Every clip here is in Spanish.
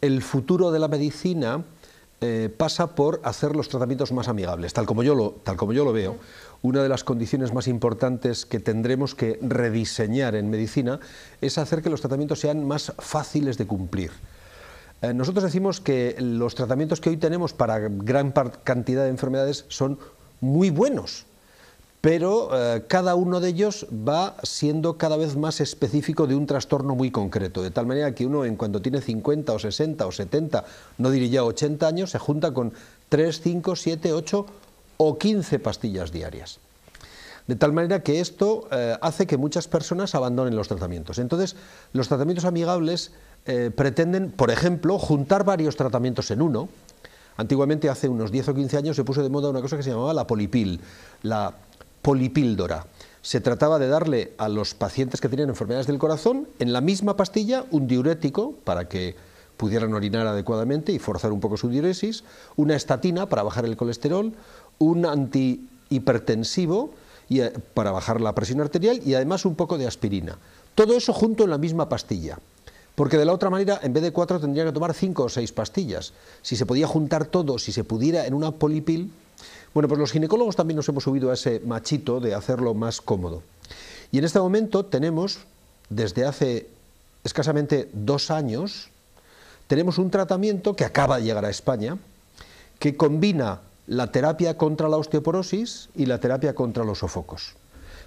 El futuro de la medicina eh, pasa por hacer los tratamientos más amigables, tal como, yo lo, tal como yo lo veo. Una de las condiciones más importantes que tendremos que rediseñar en medicina es hacer que los tratamientos sean más fáciles de cumplir. Eh, nosotros decimos que los tratamientos que hoy tenemos para gran cantidad de enfermedades son muy buenos, pero eh, cada uno de ellos va siendo cada vez más específico de un trastorno muy concreto, de tal manera que uno en cuanto tiene 50 o 60 o 70, no diría 80 años, se junta con 3, 5, 7, 8 o 15 pastillas diarias. De tal manera que esto eh, hace que muchas personas abandonen los tratamientos. Entonces, los tratamientos amigables eh, pretenden, por ejemplo, juntar varios tratamientos en uno. Antiguamente, hace unos 10 o 15 años, se puso de moda una cosa que se llamaba la polipil, la polipíldora. Se trataba de darle a los pacientes que tenían enfermedades del corazón en la misma pastilla un diurético para que pudieran orinar adecuadamente y forzar un poco su diuresis, una estatina para bajar el colesterol, un antihipertensivo eh, para bajar la presión arterial y además un poco de aspirina. Todo eso junto en la misma pastilla. Porque de la otra manera, en vez de cuatro, tendría que tomar cinco o seis pastillas. Si se podía juntar todo, si se pudiera en una polipil. Bueno, pues los ginecólogos también nos hemos subido a ese machito de hacerlo más cómodo. Y en este momento tenemos, desde hace escasamente dos años, tenemos un tratamiento que acaba de llegar a España, que combina la terapia contra la osteoporosis y la terapia contra los sofocos.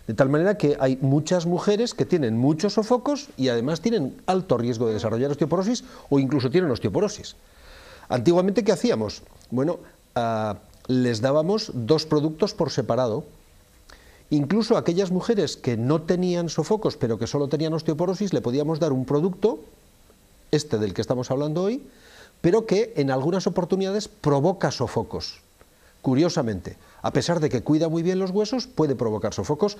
De tal manera que hay muchas mujeres que tienen muchos sofocos y además tienen alto riesgo de desarrollar osteoporosis o incluso tienen osteoporosis. Antiguamente, ¿qué hacíamos? Bueno, ah, les dábamos dos productos por separado. Incluso a aquellas mujeres que no tenían sofocos, pero que solo tenían osteoporosis, le podíamos dar un producto, este del que estamos hablando hoy, pero que en algunas oportunidades provoca sofocos, curiosamente a pesar de que cuida muy bien los huesos, puede provocar sofocos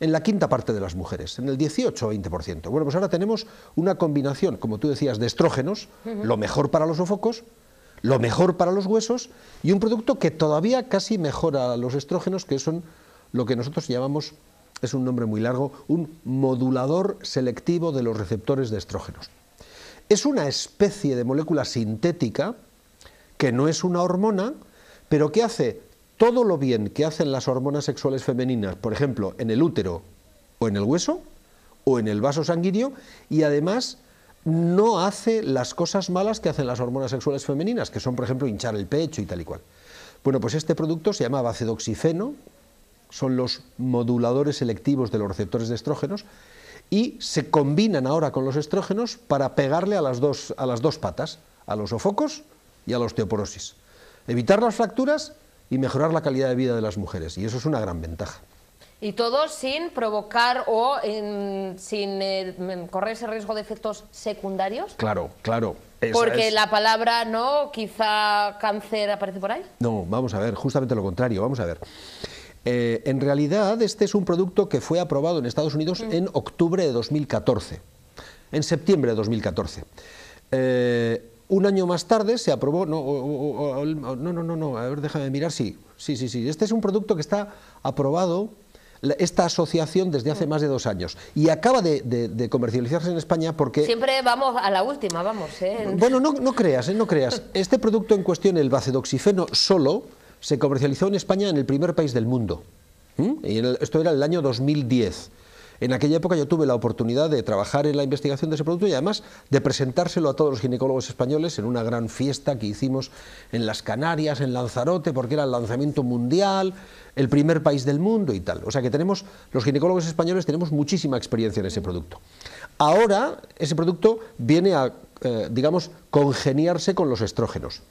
en la quinta parte de las mujeres, en el 18 o 20%. Bueno, pues ahora tenemos una combinación, como tú decías, de estrógenos, lo mejor para los sofocos, lo mejor para los huesos y un producto que todavía casi mejora los estrógenos, que son lo que nosotros llamamos, es un nombre muy largo, un modulador selectivo de los receptores de estrógenos. Es una especie de molécula sintética que no es una hormona, pero que hace todo lo bien que hacen las hormonas sexuales femeninas, por ejemplo, en el útero o en el hueso o en el vaso sanguíneo, y además no hace las cosas malas que hacen las hormonas sexuales femeninas, que son, por ejemplo, hinchar el pecho y tal y cual. Bueno, pues este producto se llama bacedoxifeno, son los moduladores selectivos de los receptores de estrógenos, y se combinan ahora con los estrógenos para pegarle a las dos, a las dos patas, a los ofocos y a la osteoporosis. Evitar las fracturas y mejorar la calidad de vida de las mujeres. Y eso es una gran ventaja. Y todo sin provocar o sin eh, correr ese riesgo de efectos secundarios. Claro, claro. Porque la palabra no, quizá cáncer aparece por ahí. No, vamos a ver, justamente lo contrario, vamos a ver. Eh, en realidad, este es un producto que fue aprobado en Estados Unidos mm. en octubre de 2014, en septiembre de 2014. Un año más tarde se aprobó, no, no, no, no, no, a ver, déjame mirar, sí, sí, sí, sí, este es un producto que está aprobado, esta asociación desde hace mm. más de dos años y acaba de, comercializarse en España porque... Siempre vamos a la última, vamos. ¿eh? Bueno, no, creas, no creas. ¿eh? Este producto en cuestión, el bacedoxifeno solo, se comercializó en España en el primer país del mundo. Y esto era el año 2010. En aquella época yo tuve la oportunidad de trabajar en la investigación de ese producto y además de presentárselo a todos los ginecólogos españoles en una gran fiesta que hicimos en las Canarias, en Lanzarote, porque era el lanzamiento mundial, el primer país del mundo y tal. O sea que tenemos, los ginecólogos españoles tenemos muchísima experiencia en ese producto. Ahora ese producto viene a, eh, digamos, congeniarse con los estrógenos.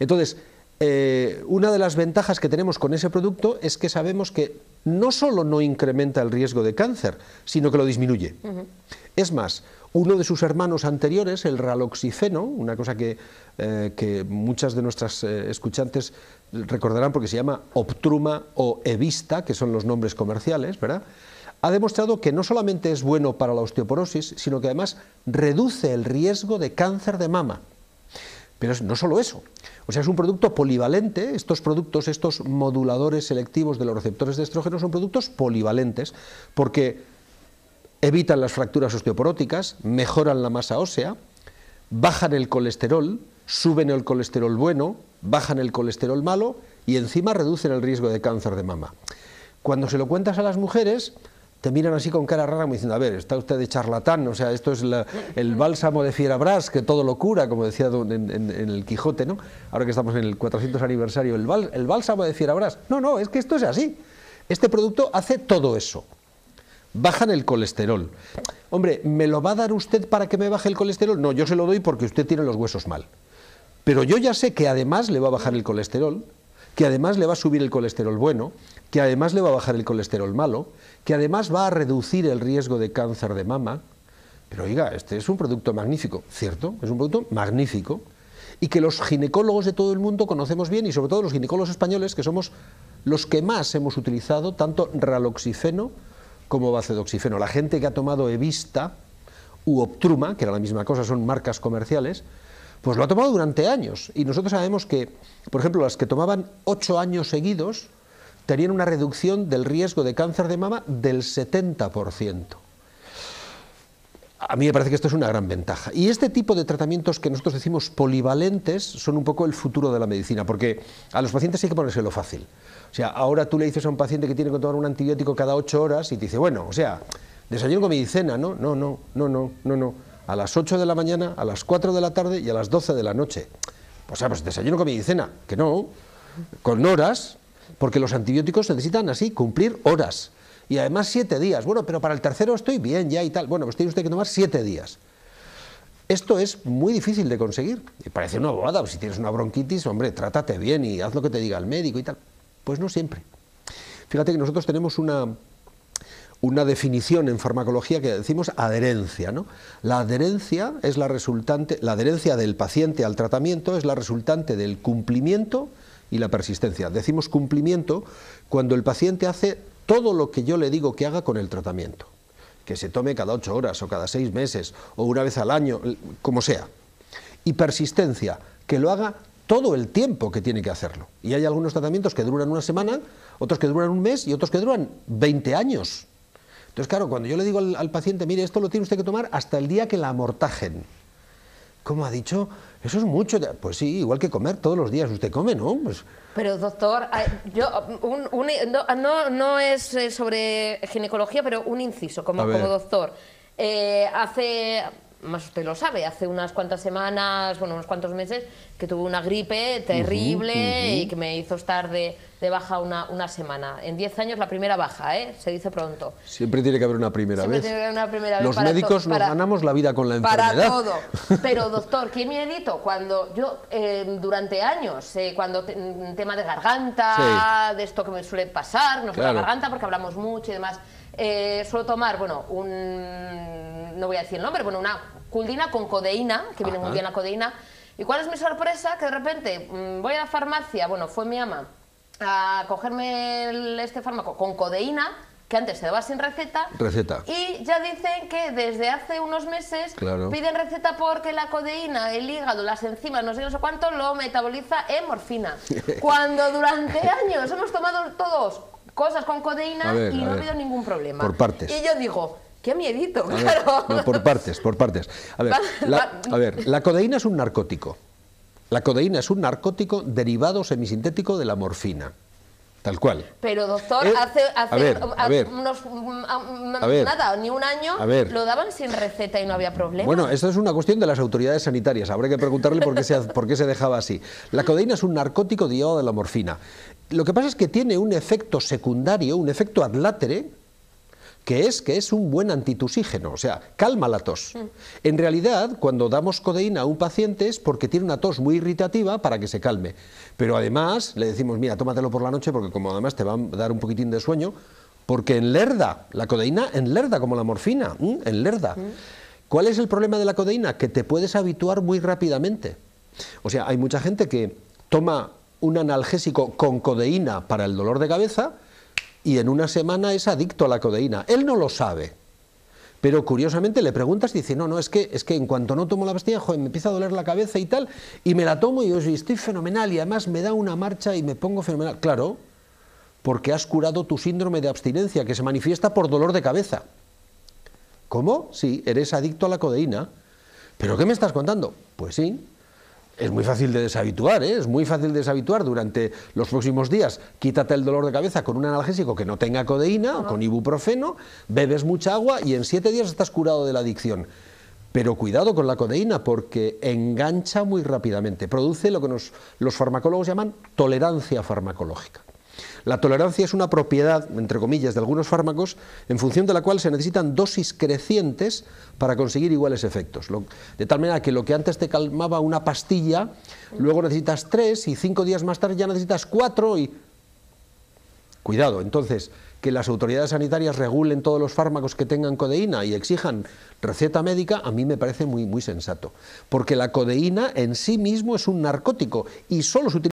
Entonces, eh, una de las ventajas que tenemos con ese producto es que sabemos que no solo no incrementa el riesgo de cáncer, sino que lo disminuye. Es más, uno de sus hermanos anteriores, el raloxifeno, una cosa que, eh, muchas de nuestras eh, escuchantes recordarán porque se llama Optruma o Evista, que son los nombres comerciales, ¿verdad? ha demostrado que no solamente es bueno para la osteoporosis, sino que además reduce el riesgo de cáncer de mama. Pero no solo eso. O sea, es un producto polivalente. Estos productos, estos moduladores selectivos de los receptores de estrógeno son productos polivalentes porque evitan las fracturas osteoporóticas, mejoran la masa ósea, bajan el colesterol, suben el colesterol bueno, bajan el colesterol malo y encima reducen el riesgo de cáncer de mama. Cuando se lo cuentas a las mujeres, te miran así con cara rara me diciendo, a ver, está usted de charlatán, o sea, esto es el bálsamo de Fierabrás, que todo lo cura, como decía en, el Quijote, ¿no? Ahora que estamos en el 400 aniversario, el, el bálsamo de Fierabras. No, no, es que esto es así. Este producto hace todo eso. Bajan el colesterol. Hombre, ¿me lo va a dar usted para que me baje el colesterol? No, yo se lo doy porque usted tiene los huesos mal. Pero yo ya sé que además le va a bajar el colesterol, que además le va a subir el colesterol bueno, que además le va a bajar el colesterol malo, que además va a reducir el riesgo de cáncer de mama. Pero oiga, este es un producto magnífico, ¿cierto? Es un producto magnífico. Y que los ginecólogos de todo el mundo conocemos bien, y sobre todo los ginecólogos españoles, que somos los que más hemos utilizado tanto raloxifeno como bacedoxifeno. La gente que ha tomado Evista u Optruma, que era la misma cosa, son marcas comerciales, pues lo ha tomado durante años. Y nosotros sabemos que, por ejemplo, las que tomaban ocho años seguidos, tenían una reducción del riesgo de cáncer de mama del 70%. A mí me parece que esto es una gran ventaja. Y este tipo de tratamientos que nosotros decimos polivalentes son un poco el futuro de la medicina, porque a los pacientes hay que lo fácil. O sea, ahora tú le dices a un paciente que tiene que tomar un antibiótico cada ocho horas y te dice, bueno, o sea, desayuno con medicina, ¿no? No, no, no, no, no, no. A las 8 de la mañana, a las 4 de la tarde y a las 12 de la noche. O sea, pues desayuno con medicina, que no. Con horas, porque los antibióticos necesitan así cumplir horas y además siete días. Bueno, pero para el tercero estoy bien ya y tal. Bueno, pues tiene usted que tomar siete días. Esto es muy difícil de conseguir. Y parece una bobada, pues si tienes una bronquitis, hombre, trátate bien y haz lo que te diga el médico y tal. Pues no siempre. Fíjate que nosotros tenemos una, una definición en farmacología que decimos adherencia. ¿no? La adherencia es la resultante, la adherencia del paciente al tratamiento es la resultante del cumplimiento y la persistencia. Decimos cumplimiento cuando el paciente hace todo lo que yo le digo que haga con el tratamiento, que se tome cada ocho horas o cada seis meses o una vez al año, como sea. Y persistencia, que lo haga todo el tiempo que tiene que hacerlo. Y hay algunos tratamientos que duran una semana, otros que duran un mes y otros que duran 20 años. Entonces, claro, cuando yo le digo al, paciente, mire, esto lo tiene usted que tomar hasta el día que la amortajen como ha dicho? Eso es mucho. Pues sí, igual que comer todos los días. Usted come, ¿no? Pues pero doctor, yo no, es eh, sobre ginecología, pero un inciso como, doctor. Eh, hace, más usted lo sabe, hace unas cuantas semanas, bueno, unos cuantos meses, que tuve una gripe terrible y que me hizo estar de de baja una, una semana. En 10 años la primera baja, ¿eh? se dice pronto. Siempre tiene que haber una primera Siempre vez. Tiene que haber una primera Los médicos nos ganamos la vida con la enfermedad. Para todo. Pero doctor, ¿qué me Cuando yo, em, durante años, eh, cuando un mm, tema de garganta, de esto que me suele pasar, no claro. la garganta porque hablamos mucho y demás. Eh, suelo tomar, bueno, un, no voy a decir el nombre, bueno, una culdina con codeína, que viene muy bien la codeína. ¿Y cuál es mi sorpresa? Que de repente mm, voy a la farmacia, bueno, fue mi ama, a cogerme este fármaco con codeína, que antes se daba sin receta. Receta. Y ya dicen que desde hace unos meses claro. piden receta porque la codeína, el hígado, las enzimas, no sé, no sé cuánto, lo metaboliza en morfina. Cuando durante años hemos tomado todos cosas con codeína y no ha habido ningún problema. Por partes. Y yo digo, Qué miedito, claro. por partes, por partes. A ver, a ver, la codeína es un narcótico. La codeína es un narcótico derivado semisintético de la morfina. Tal cual. Pero doctor, eh, hace, unos mm, ah, mm, nada, ni un año lo daban sin receta y no había problema. Bueno, eso es una cuestión de las autoridades sanitarias. Habrá que preguntarle por qué se, por qué se dejaba así. La codeína es un narcótico derivado de la morfina. Lo que pasa es que tiene un efecto secundario, un efecto adlátere, que es que es un buen antitusígeno, o sea, calma la tos. Mm. En realidad, cuando damos codeína a un paciente es porque tiene una tos muy irritativa para que se calme. Pero además le decimos, mira, tómatelo por la noche porque como además te va a dar un poquitín de sueño, porque enlerda, la codeína enlerda como la morfina, enlerda. Mm. ¿Cuál es el problema de la codeína? Que te puedes habituar muy rápidamente. O sea, hay mucha gente que toma un analgésico con codeína para el dolor de cabeza, y en una semana es adicto a la codeína. Él no lo sabe. Pero curiosamente le preguntas y dice, no, no, es que, es que en cuanto no tomo la pastilla, joder, me empieza a doler la cabeza y tal, y me la tomo y yo estoy fenomenal y además me da una marcha y me pongo fenomenal. Claro, porque has curado tu síndrome de abstinencia que se manifiesta por dolor de cabeza. ¿Cómo? Sí, eres adicto a la codeína. ¿Pero qué me estás contando? Pues sí, es muy fácil de deshabituar, ¿eh? es muy fácil de deshabituar durante los próximos días. Quítate el dolor de cabeza con un analgésico que no tenga codeína o con ibuprofeno, bebes mucha agua y en siete días estás curado de la adicción. Pero cuidado con la codeína porque engancha muy rápidamente, produce lo que los farmacólogos llaman tolerancia farmacológica. La tolerancia es una propiedad, entre comillas, de algunos fármacos en función de la cual se necesitan dosis crecientes para conseguir iguales efectos. de tal manera que lo que antes te calmaba una pastilla, luego necesitas tres y cinco días más tarde ya necesitas cuatro y... Cuidado, entonces, que las autoridades sanitarias regulen todos los fármacos que tengan codeína y exijan receta médica, a mí me parece muy, muy sensato. Porque la codeína en sí mismo es un narcótico y solo se utiliza